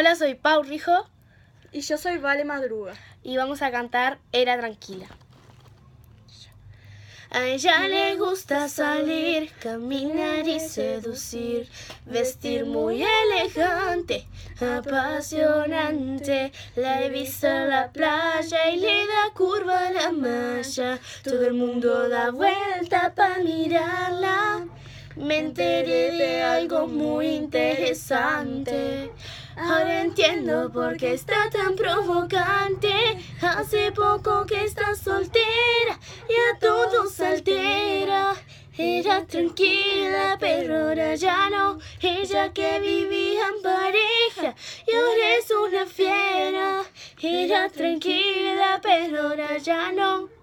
Hola, soy Pau Rijo. Y yo soy Vale Madruga. Y vamos a cantar Era Tranquila. A ella le gusta salir, caminar y seducir, vestir muy elegante, apasionante. La he visto en la playa y le da curva a la malla. Todo el mundo da vuelta para mirarla. Me enteré de algo muy interesante. Ahora entiendo por qué está tan provocante. Hace poco que está soltera y a todos altera. Era tranquila, pero ahora ya no. Ella que vivía en pareja y ahora es una fiera. Era tranquila, pero ahora ya no.